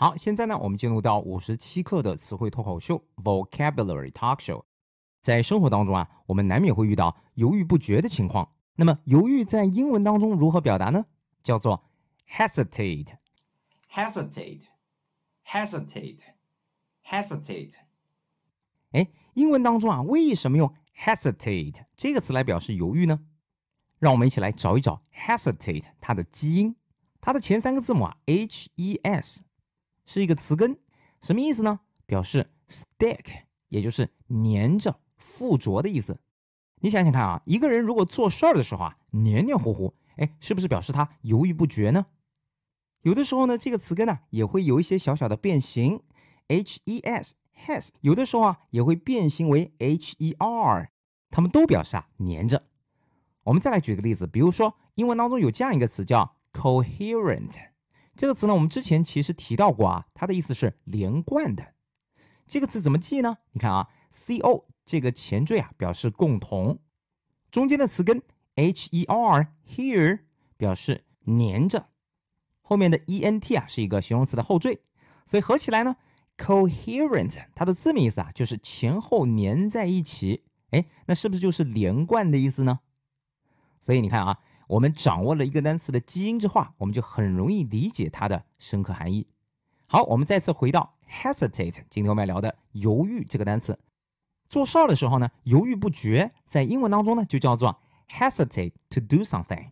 好，现在呢，我们进入到五十七课的词汇脱口秀 （Vocabulary Talk Show）。在生活当中啊，我们难免会遇到犹豫不决的情况。那么，犹豫在英文当中如何表达呢？叫做 hesitate，hesitate，hesitate，hesitate。哎，英文当中啊，为什么用 hesitate 这个词来表示犹豫呢？让我们一起来找一找 hesitate 它的基因。它的前三个字母啊，h e s。是一个词根，什么意思呢？表示 stick，也就是粘着、附着的意思。你想想看啊，一个人如果做事儿的时候啊，黏黏糊糊，哎，是不是表示他犹豫不决呢？有的时候呢，这个词根呢也会有一些小小的变形，hes has，有的时候啊也会变形为 her，它们都表示啊粘着。我们再来举个例子，比如说英文当中有这样一个词叫 coherent。这个词呢，我们之前其实提到过啊，它的意思是连贯的。这个词怎么记呢？你看啊，co 这个前缀啊表示共同，中间的词根 h-e-r here 表示粘着，后面的 e-n-t 啊是一个形容词的后缀，所以合起来呢，coherent 它的字面意思啊就是前后粘在一起，哎，那是不是就是连贯的意思呢？所以你看啊。我们掌握了一个单词的基因之化，我们就很容易理解它的深刻含义。好，我们再次回到 hesitate，今天我们要聊的犹豫这个单词。做事儿的时候呢，犹豫不决，在英文当中呢就叫做 hesitate to do something。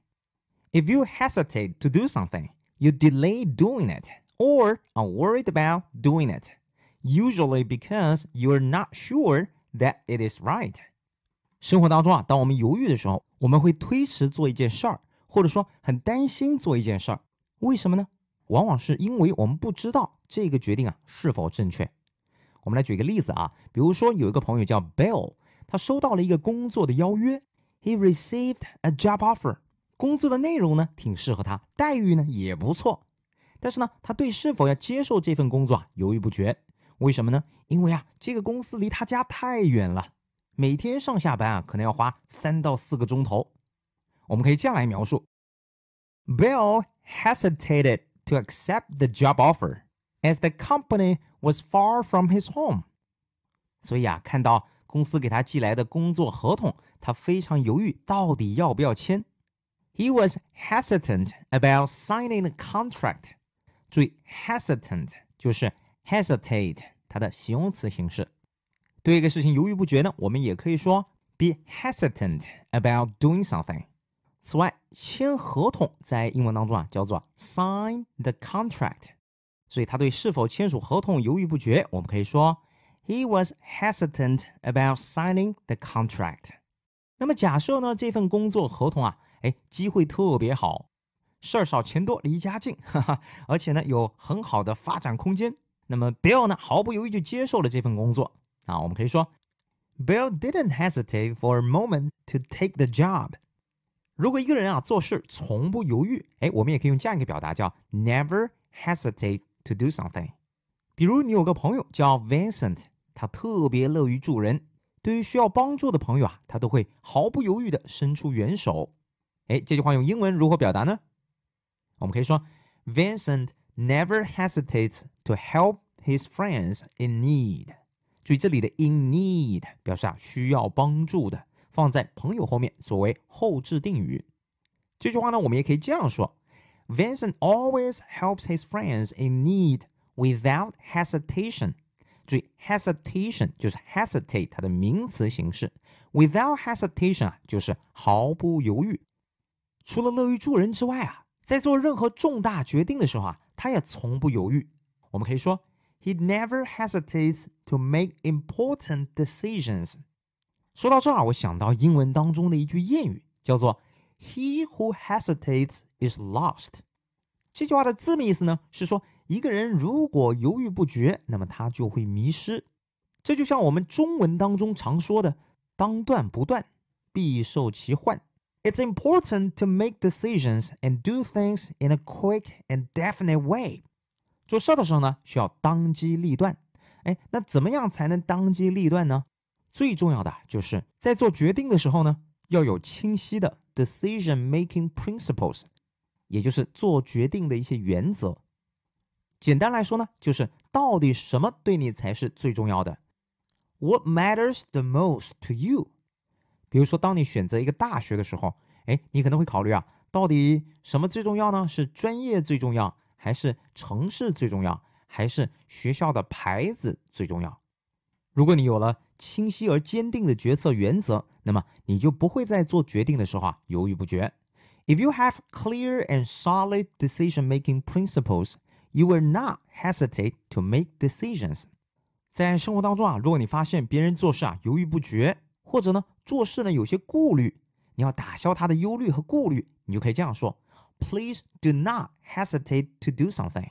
If you hesitate to do something, you delay doing it or are worried about doing it, usually because you're not sure that it is right. 生活当中啊，当我们犹豫的时候，我们会推迟做一件事儿，或者说很担心做一件事儿，为什么呢？往往是因为我们不知道这个决定啊是否正确。我们来举个例子啊，比如说有一个朋友叫 Bill，他收到了一个工作的邀约，He received a job offer。工作的内容呢挺适合他，待遇呢也不错，但是呢他对是否要接受这份工作啊犹豫不决。为什么呢？因为啊这个公司离他家太远了。每天上下班啊，可能要花三到四个钟头。我们可以这样来描述：Bill hesitated to accept the job offer as the company was far from his home。所以啊，看到公司给他寄来的工作合同，他非常犹豫，到底要不要签。He was hesitant about signing the contract。注意，hesitant 就是 hesitate 它的形容词形式。对一个事情犹豫不决呢，我们也可以说 be hesitant about doing something。此外，签合同在英文当中啊叫做 sign the contract。所以他对是否签署合同犹豫不决，我们可以说 he was hesitant about signing the contract。那么假设呢这份工作合同啊，哎，机会特别好，事儿少钱多，离家近，哈哈，而且呢有很好的发展空间。那么 Bill 呢毫不犹豫就接受了这份工作。好，我们可以说 Bill didn't hesitate for a moment to take the job. job。如果一个人啊做事从不犹豫，哎，我们也可以用这样一个表达叫 never hesitate to do something。比如你有个朋友叫 Vincent，他特别乐于助人，对于需要帮助的朋友啊，他都会毫不犹豫的伸出援手。哎，这句话用英文如何表达呢？我们可以说 Vincent never hesitates to help his friends in need。所以这里的 "in need" 表示啊需要帮助的，放在朋友后面作为后置定语。这句话呢，我们也可以这样说：Vincent always helps his friends in need without hesitation。注意，hesitation 就是 hesitate 它的名词形式，without hesitation 啊就是毫不犹豫。除了乐于助人之外啊，在做任何重大决定的时候啊，他也从不犹豫。我们可以说。He never hesitates to make important decisions。说到这儿，我想到英文当中的一句谚语，叫做 “He who hesitates is lost”。这句话的字面意思呢，是说一个人如果犹豫不决，那么他就会迷失。这就像我们中文当中常说的“当断不断，必受其患”。It's important to make decisions and do things in a quick and definite way。做事的时候呢，需要当机立断。哎，那怎么样才能当机立断呢？最重要的就是在做决定的时候呢，要有清晰的 decision making principles，也就是做决定的一些原则。简单来说呢，就是到底什么对你才是最重要的？What matters the most to you？比如说，当你选择一个大学的时候，哎，你可能会考虑啊，到底什么最重要呢？是专业最重要？还是城市最重要，还是学校的牌子最重要？如果你有了清晰而坚定的决策原则，那么你就不会在做决定的时候啊犹豫不决。If you have clear and solid decision-making principles, you will not hesitate to make decisions. 在生活当中啊，如果你发现别人做事啊犹豫不决，或者呢做事呢有些顾虑，你要打消他的忧虑和顾虑，你就可以这样说。Please do not hesitate to do something。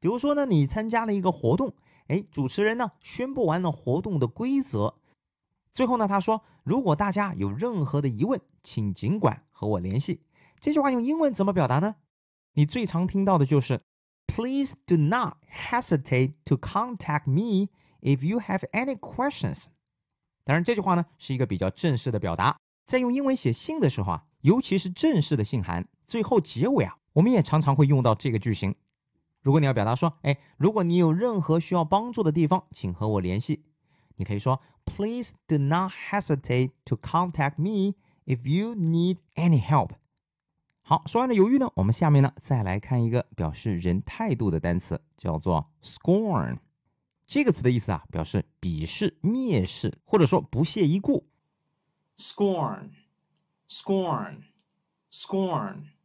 比如说呢，你参加了一个活动，哎，主持人呢宣布完了活动的规则，最后呢他说：“如果大家有任何的疑问，请尽管和我联系。”这句话用英文怎么表达呢？你最常听到的就是：“Please do not hesitate to contact me if you have any questions。”当然，这句话呢是一个比较正式的表达，在用英文写信的时候啊，尤其是正式的信函。最后结尾啊，我们也常常会用到这个句型。如果你要表达说，哎，如果你有任何需要帮助的地方，请和我联系。你可以说，请不要 l p 好，说完了犹豫呢，我们下面呢再来看一个表示人态度的单词，叫做 scorn。这个词的意思啊，表示鄙视、蔑视或者说不屑一顾。scorn，scorn，scorn。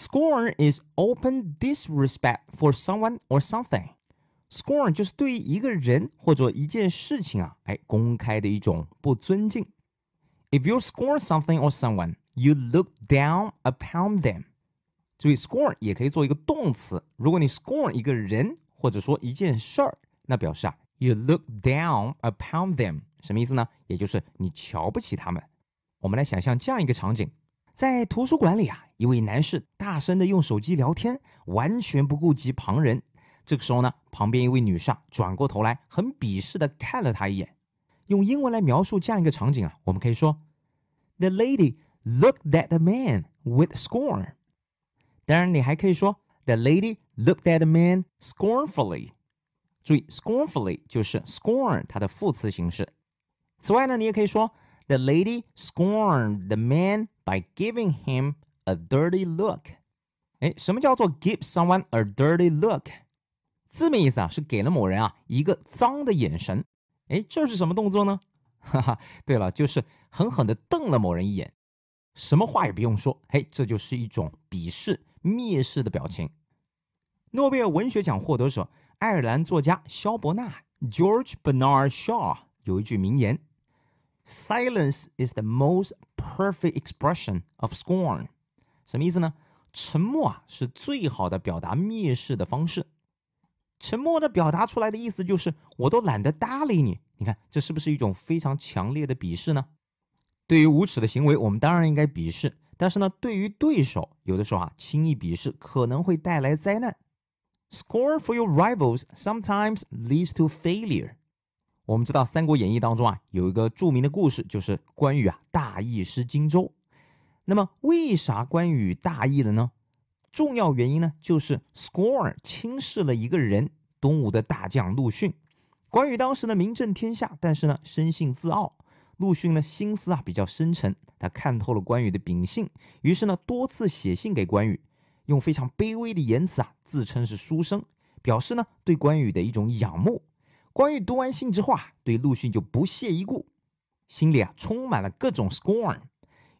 Scorn is open disrespect for someone or something。scorn 就是对于一个人或者一件事情啊，哎，公开的一种不尊敬。If you scorn something or someone, you look down upon them。注意，scorn 也可以做一个动词。如果你 scorn 一个人或者说一件事儿，那表示啊，you look down upon them，什么意思呢？也就是你瞧不起他们。我们来想象这样一个场景，在图书馆里啊，一位男士大声的用手机聊天，完全不顾及旁人。这个时候呢，旁边一位女士啊转过头来，很鄙视的看了他一眼。用英文来描述这样一个场景啊，我们可以说：The lady looked at the man with scorn。当然，你还可以说：The lady looked at the man scornfully。注意，scornfully 就是 scorn 它的副词形式。此外呢，你也可以说：The lady scorned the man by giving him A dirty look，哎，什么叫做 give someone a dirty look？字面意思啊，是给了某人啊一个脏的眼神。哎，这是什么动作呢？哈哈，对了，就是狠狠地瞪了某人一眼，什么话也不用说。嘿，这就是一种鄙视、蔑视的表情。诺贝尔文学奖获得者爱尔兰作家肖伯纳 （George Bernard Shaw） 有一句名言：“Silence is the most perfect expression of scorn.” 什么意思呢？沉默啊，是最好的表达蔑视的方式。沉默的表达出来的意思就是，我都懒得搭理你。你看，这是不是一种非常强烈的鄙视呢？对于无耻的行为，我们当然应该鄙视。但是呢，对于对手，有的时候啊，轻易鄙视可能会带来灾难。Score for your rivals sometimes leads to failure。我们知道《三国演义》当中啊，有一个著名的故事，就是关羽啊，大意失荆州。那么为啥关羽大意了呢？重要原因呢，就是 scorn 轻视了一个人，东吴的大将陆逊。关羽当时呢名震天下，但是呢生性自傲。陆逊呢心思啊比较深沉，他看透了关羽的秉性，于是呢多次写信给关羽，用非常卑微的言辞啊自称是书生，表示呢对关羽的一种仰慕。关羽读完信之后啊，对陆逊就不屑一顾，心里啊充满了各种 scorn。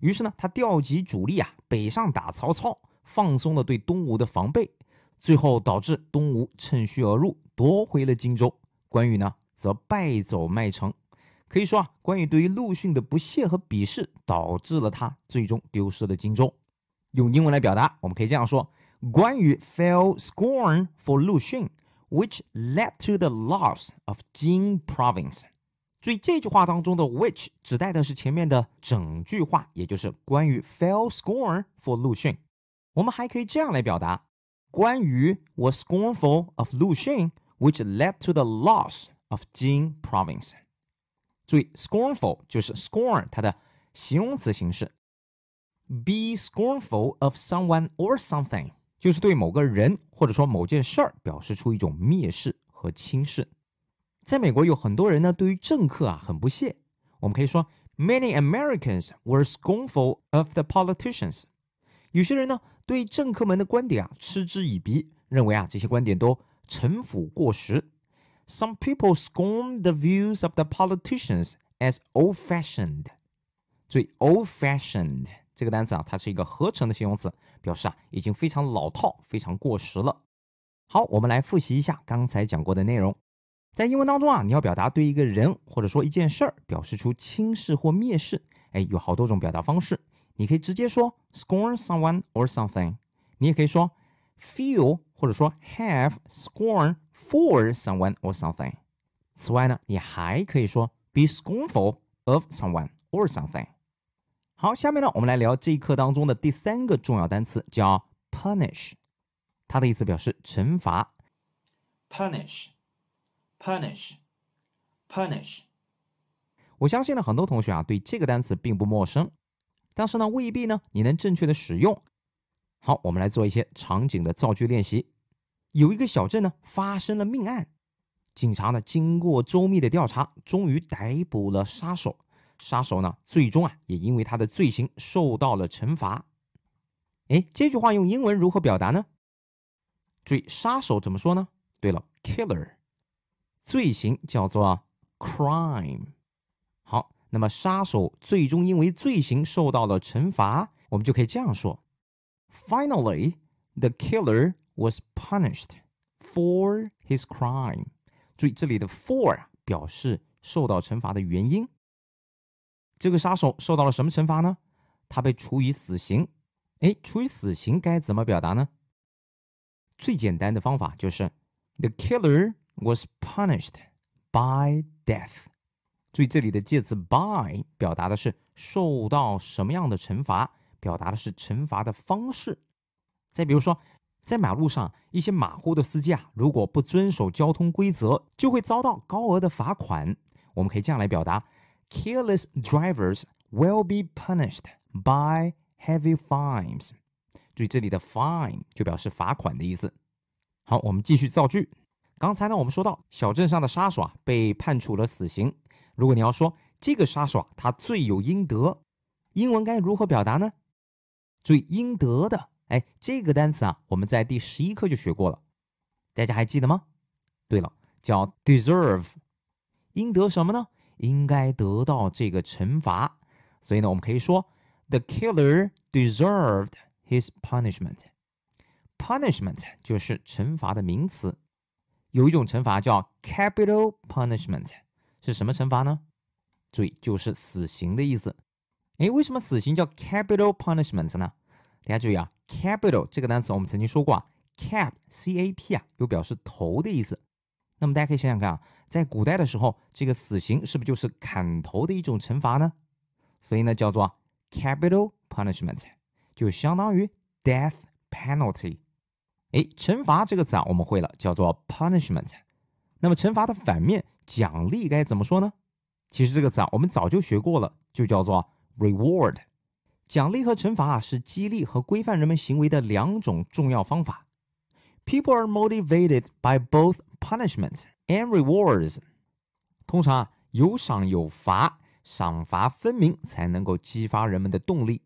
于是呢，他调集主力啊，北上打曹操，放松了对东吴的防备，最后导致东吴趁虚而入，夺回了荆州。关羽呢，则败走麦城。可以说啊，关羽对于陆逊的不屑和鄙视，导致了他最终丢失了荆州。用英文来表达，我们可以这样说：关羽 fell scorn for 陆逊，which led to the loss of Jing Province. 所以这句话当中的 which 指代的是前面的整句话，也就是关于 fell scorn for Lu Xun。我们还可以这样来表达：关于 was scornful of Lu Xun, which led to the loss of Jing province。注意，scornful 就是 scorn 它的形容词形式。Be scornful of someone or something 就是对某个人或者说某件事儿表示出一种蔑视和轻视。在美国有很多人呢，对于政客啊很不屑。我们可以说，many Americans were scornful of the politicians。有些人呢对政客们的观点啊嗤之以鼻，认为啊这些观点都陈腐过时。Some people s c o r n the views of the politicians as old fashioned。注意 old fashioned 这个单词啊，它是一个合成的形容词，表示啊已经非常老套，非常过时了。好，我们来复习一下刚才讲过的内容。在英文当中啊，你要表达对一个人或者说一件事儿表示出轻视或蔑视，哎，有好多种表达方式。你可以直接说 scorn someone or something，你也可以说 feel 或者说 have scorn for someone or something。此外呢，你还可以说 be scornful of someone or something。好，下面呢，我们来聊这一课当中的第三个重要单词，叫 punish，它的意思表示惩罚，punish。punish，punish，我相信呢很多同学啊对这个单词并不陌生，但是呢未必呢你能正确的使用。好，我们来做一些场景的造句练习。有一个小镇呢发生了命案，警察呢经过周密的调查，终于逮捕了杀手。杀手呢最终啊也因为他的罪行受到了惩罚。哎，这句话用英文如何表达呢？注意杀手怎么说呢？对了，killer。罪行叫做 crime，好，那么杀手最终因为罪行受到了惩罚，我们就可以这样说：Finally，the killer was punished for his crime。注意这里的 for 表示受到惩罚的原因。这个杀手受到了什么惩罚呢？他被处以死刑。哎，处以死刑该怎么表达呢？最简单的方法就是 the killer。was punished by death。注意这里的介词 by 表达的是受到什么样的惩罚，表达的是惩罚的方式。再比如说，在马路上一些马虎的司机啊，如果不遵守交通规则，就会遭到高额的罚款。我们可以这样来表达：careless drivers will be punished by heavy fines。注意这里的 fine 就表示罚款的意思。好，我们继续造句。刚才呢，我们说到小镇上的杀手啊被判处了死刑。如果你要说这个杀手啊他罪有应得，英文该如何表达呢？罪应得的，哎，这个单词啊，我们在第十一课就学过了，大家还记得吗？对了，叫 deserve，应得什么呢？应该得到这个惩罚。所以呢，我们可以说 the killer deserved his punishment。punishment 就是惩罚的名词。有一种惩罚叫 capital punishment，是什么惩罚呢？注意，就是死刑的意思。哎，为什么死刑叫 capital punishment 呢？大家注意啊，capital 这个单词我们曾经说过，cap c a p 啊，有表示头的意思。那么大家可以想想看啊，在古代的时候，这个死刑是不是就是砍头的一种惩罚呢？所以呢，叫做 capital punishment，就相当于 death penalty。哎，惩罚这个词啊，我们会了，叫做 punishment。那么，惩罚的反面，奖励该怎么说呢？其实这个词啊，我们早就学过了，就叫做 reward。奖励和惩罚啊，是激励和规范人们行为的两种重要方法。People are motivated by both punishment and rewards。通常啊，有赏有罚，赏罚分明，才能够激发人们的动力。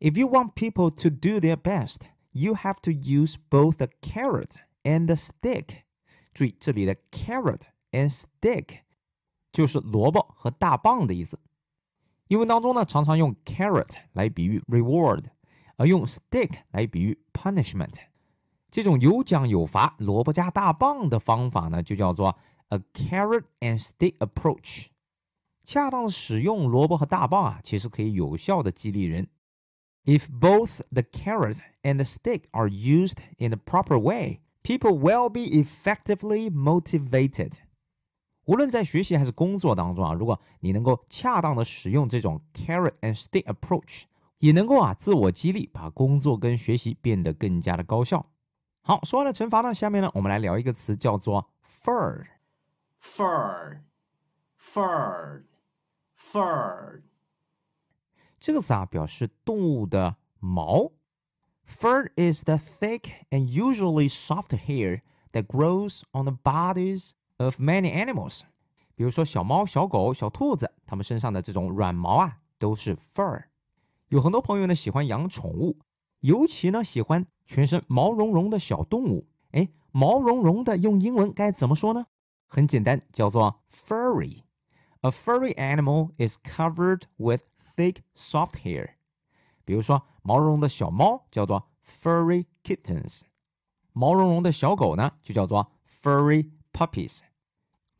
If you want people to do their best。You have to use both a carrot and a stick。注意这里的 carrot and stick 就是萝卜和大棒的意思。英文当中呢，常常用 carrot 来比喻 reward，而用 stick 来比喻 punishment。这种有奖有罚、萝卜加大棒的方法呢，就叫做 a carrot and stick approach。恰当的使用萝卜和大棒啊，其实可以有效的激励人。If both the carrot and the stick are used in a proper way, people will be effectively motivated. 无论在学习还是工作当中啊，如果你能够恰当的使用这种 carrot and stick approach，也能够啊自我激励，把工作跟学习变得更加的高效。好，说完了惩罚呢，下面呢我们来聊一个词叫做 fur, fur. 这个字啊表示动物的毛，fur is the thick and usually soft hair that grows on the bodies of many animals。比如说小猫、小狗、小兔子，它们身上的这种软毛啊，都是 fur。有很多朋友呢喜欢养宠物，尤其呢喜欢全身毛茸茸的小动物。哎，毛茸茸的用英文该怎么说呢？很简单，叫做 furry。A furry animal is covered with Thick, soft hair，比如说毛茸茸的小猫叫做 furry kittens，毛茸茸的小狗呢就叫做 furry puppies。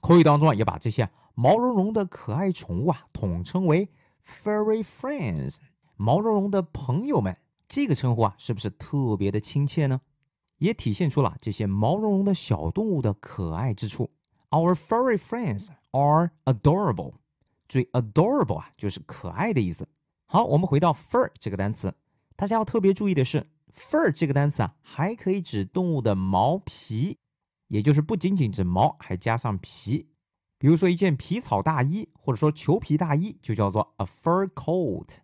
口语当中啊，也把这些毛茸茸的可爱宠物啊统称为 furry friends，毛茸茸的朋友们。这个称呼啊，是不是特别的亲切呢？也体现出了这些毛茸茸的小动物的可爱之处。Our furry friends are adorable. 最 adorable 啊，就是可爱的意思。好，我们回到 fur 这个单词，大家要特别注意的是，fur 这个单词啊，还可以指动物的毛皮，也就是不仅仅指毛，还加上皮。比如说一件皮草大衣，或者说裘皮大衣，就叫做 a fur coat。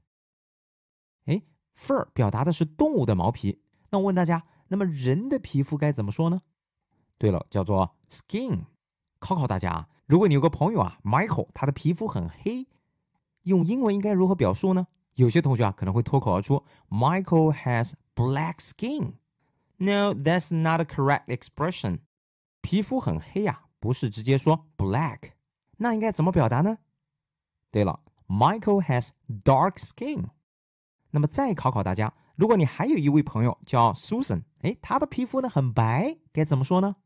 哎，fur 表达的是动物的毛皮。那我问大家，那么人的皮肤该怎么说呢？对了，叫做 skin。考考大家。啊，如果你有个朋友啊，Michael，他的皮肤很黑，用英文应该如何表述呢？有些同学啊可能会脱口而出，Michael has black skin。No，that's not a correct expression。皮肤很黑呀，不是直接说 black，那应该怎么表达呢？对了，Michael has dark skin。那么再考考大家，如果你还有一位朋友叫 Susan，哎，她的皮肤呢很白，该怎么说呢？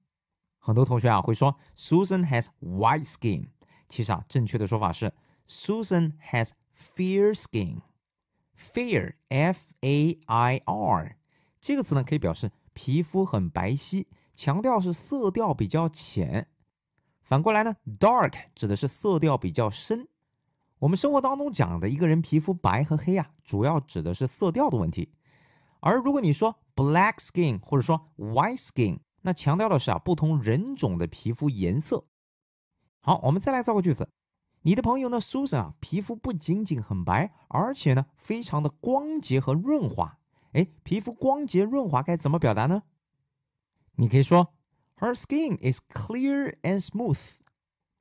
很多同学啊会说 Susan has white skin。其实啊，正确的说法是 Susan has fair skin。fair f a i r 这个词呢，可以表示皮肤很白皙，强调是色调比较浅。反过来呢，dark 指的是色调比较深。我们生活当中讲的一个人皮肤白和黑啊，主要指的是色调的问题。而如果你说 black skin 或者说 white skin。那强调的是啊，不同人种的皮肤颜色。好，我们再来造个句子。你的朋友呢，Susan 啊，皮肤不仅仅很白，而且呢，非常的光洁和润滑。哎，皮肤光洁润滑该怎么表达呢？你可以说，Her skin is clear and smooth。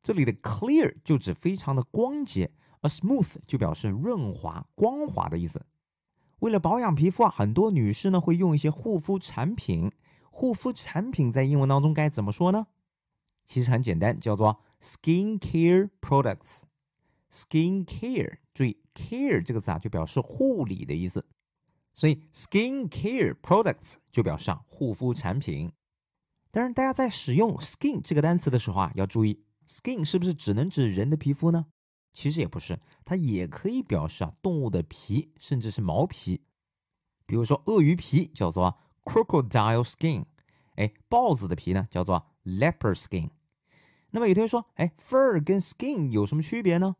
这里的 clear 就指非常的光洁，而 smooth 就表示润滑、光滑的意思。为了保养皮肤啊，很多女士呢会用一些护肤产品。护肤产品在英文当中该怎么说呢？其实很简单，叫做 skin care products。skin care 注意 care 这个词啊，就表示护理的意思，所以 skin care products 就表示啊、护肤产品。当然，大家在使用 skin 这个单词的时候啊，要注意 skin 是不是只能指人的皮肤呢？其实也不是，它也可以表示啊动物的皮，甚至是毛皮，比如说鳄鱼皮叫做。Crocodile skin，哎，豹子的皮呢叫做 leper skin。那么有同学说，哎，fur 跟 skin 有什么区别呢？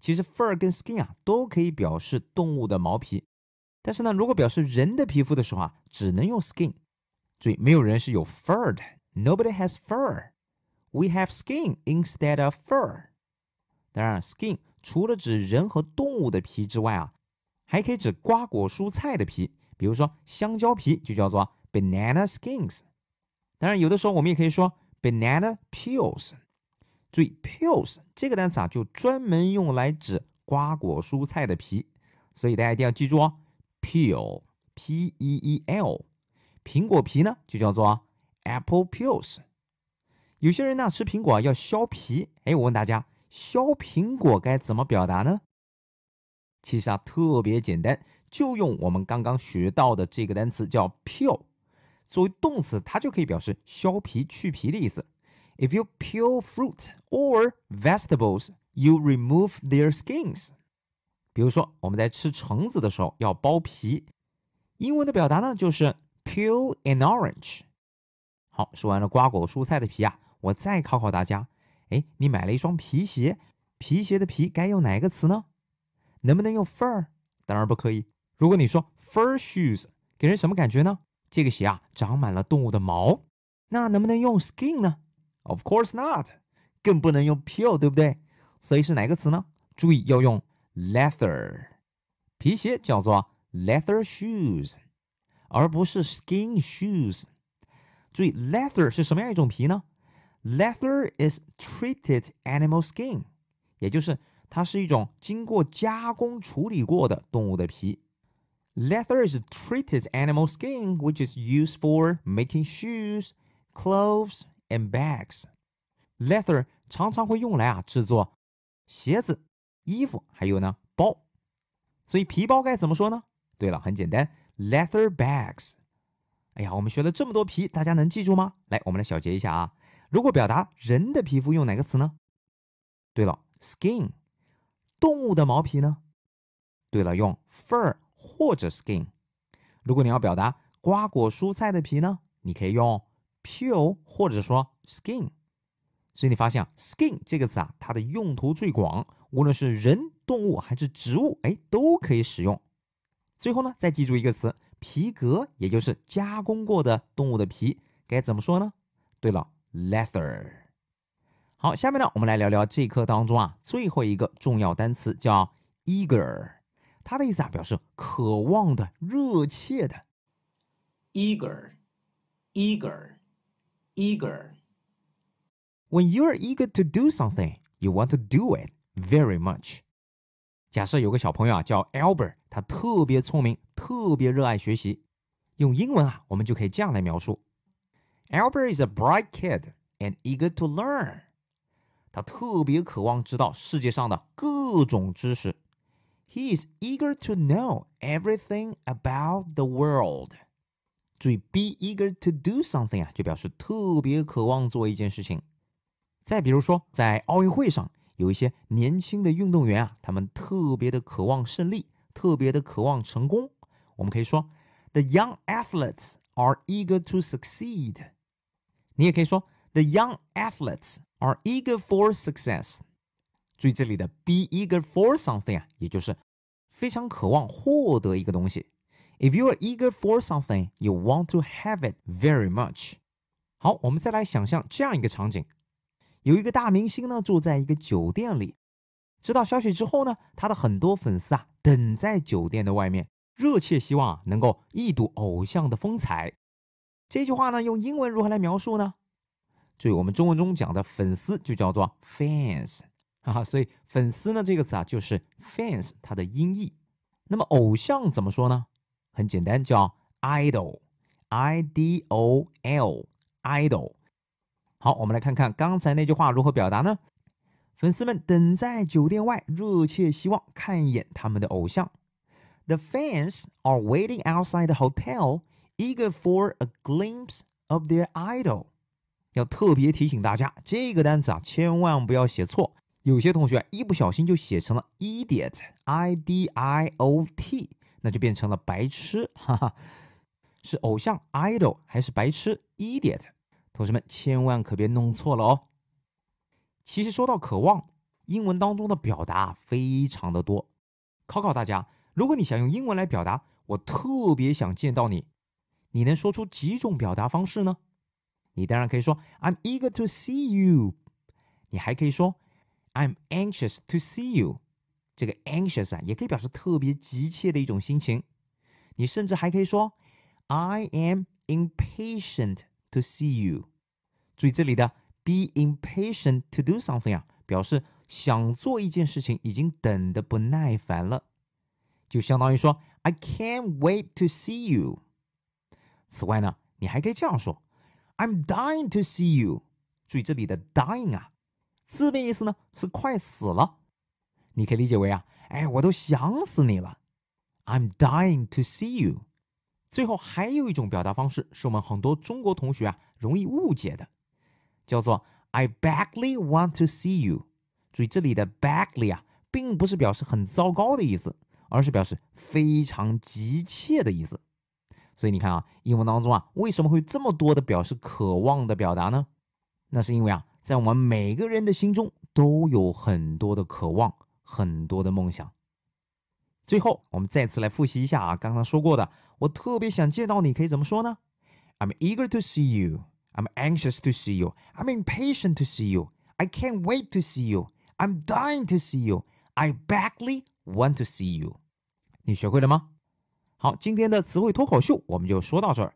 其实 fur 跟 skin 啊，都可以表示动物的毛皮。但是呢，如果表示人的皮肤的时候啊，只能用 skin。注意，没有人是有 fur 的，Nobody has fur。We have skin instead of fur。当然，skin 除了指人和动物的皮之外啊，还可以指瓜果蔬菜的皮。比如说，香蕉皮就叫做 banana skins。当然，有的时候我们也可以说 banana peels。注意，peels 这个单词啊，就专门用来指瓜果蔬菜的皮，所以大家一定要记住哦，peel，p e e l。苹果皮呢，就叫做 apple peels。有些人呢，吃苹果要削皮，哎，我问大家，削苹果该怎么表达呢？其实啊，特别简单。就用我们刚刚学到的这个单词叫“ peel”，作为动词，它就可以表示削皮去皮的意思。If you peel fruit or vegetables, you remove their skins。比如说，我们在吃橙子的时候要剥皮，英文的表达呢就是“ peel an orange”。好，说完了瓜果蔬菜的皮啊，我再考考大家。哎，你买了一双皮鞋，皮鞋的皮该用哪个词呢？能不能用“ fur”？当然不可以。如果你说 fur shoes，给人什么感觉呢？这个鞋啊长满了动物的毛，那能不能用 skin 呢？Of course not，更不能用 pure，对不对？所以是哪个词呢？注意要用 leather，皮鞋叫做 leather shoes，而不是 skin shoes。注意 leather 是什么样一种皮呢？Leather is treated animal skin，也就是它是一种经过加工处理过的动物的皮。Leather is treated animal skin, which is used for making shoes, clothes and bags. Leather 常常会用来啊制作鞋子、衣服，还有呢包。所以皮包该怎么说呢？对了，很简单，leather bags。哎呀，我们学了这么多皮，大家能记住吗？来，我们来小结一下啊。如果表达人的皮肤，用哪个词呢？对了，skin。动物的毛皮呢？对了，用 fur。或者 skin，如果你要表达瓜果蔬菜的皮呢，你可以用 peel，或者说 skin。所以你发现啊，skin 这个词啊，它的用途最广，无论是人、动物还是植物，哎，都可以使用。最后呢，再记住一个词，皮革，也就是加工过的动物的皮，该怎么说呢？对了，leather。好，下面呢，我们来聊聊这课当中啊，最后一个重要单词叫 eager。他的意思啊，表示渴望的、热切的，eager，eager，eager。When you are eager to do something, you want to do it very much。假设有个小朋友啊叫 Albert，他特别聪明，特别热爱学习。用英文啊，我们就可以这样来描述：Albert is a bright kid and eager to learn。他特别渴望知道世界上的各种知识。He is eager to know everything about the world. 注意，be eager to do something 啊，就表示特别渴望做一件事情。再比如说，在奥运会上，有一些年轻的运动员啊，他们特别的渴望胜利，特别的渴望成功。我们可以说，the young athletes are eager to succeed。你也可以说，the young athletes are eager for success。注意这里的 be eager for something 啊，也就是非常渴望获得一个东西。If you are eager for something, you want to have it very much。好，我们再来想象这样一个场景：有一个大明星呢住在一个酒店里，知道消息之后呢，他的很多粉丝啊等在酒店的外面，热切希望能够一睹偶像的风采。这句话呢用英文如何来描述呢？注意我们中文中讲的粉丝就叫做 fans。哈哈，所以粉丝呢这个词啊，就是 fans 它的音译。那么偶像怎么说呢？很简单，叫 idol，i d o l idol。好，我们来看看刚才那句话如何表达呢？粉丝们等在酒店外，热切希望看一眼他们的偶像。The fans are waiting outside the hotel, eager for a glimpse of their idol。要特别提醒大家，这个单词啊，千万不要写错。有些同学一不小心就写成了 idiot i d i o t，那就变成了白痴，哈哈，是偶像 idol 还是白痴 idiot？同学们千万可别弄错了哦。其实说到渴望，英文当中的表达非常的多。考考大家，如果你想用英文来表达“我特别想见到你”，你能说出几种表达方式呢？你当然可以说 “i'm eager to see you”，你还可以说。I'm anxious to see you。这个 anxious 啊，也可以表示特别急切的一种心情。你甚至还可以说 am impatient to see you。注意这里的 be impatient to do something 啊，表示想做一件事情已经等得不耐烦了，就相当于说 I can't wait to see you。此外呢，你还可以这样说 I'm dying to see you。注意这里的 dying 啊。字面意思呢是快死了，你可以理解为啊，哎，我都想死你了。I'm dying to see you。最后还有一种表达方式，是我们很多中国同学啊容易误解的，叫做 I badly want to see you。注意这里的 badly 啊，并不是表示很糟糕的意思，而是表示非常急切的意思。所以你看啊，英文当中啊为什么会这么多的表示渴望的表达呢？那是因为啊。在我们每个人的心中都有很多的渴望，很多的梦想。最后，我们再次来复习一下啊，刚刚说过的，我特别想见到你，可以怎么说呢？I'm eager to see you. I'm anxious to see you. I'm impatient to see you. I can't wait to see you. I'm dying to see you. I badly want to see you. 你学会了吗？好，今天的词汇脱口秀我们就说到这儿。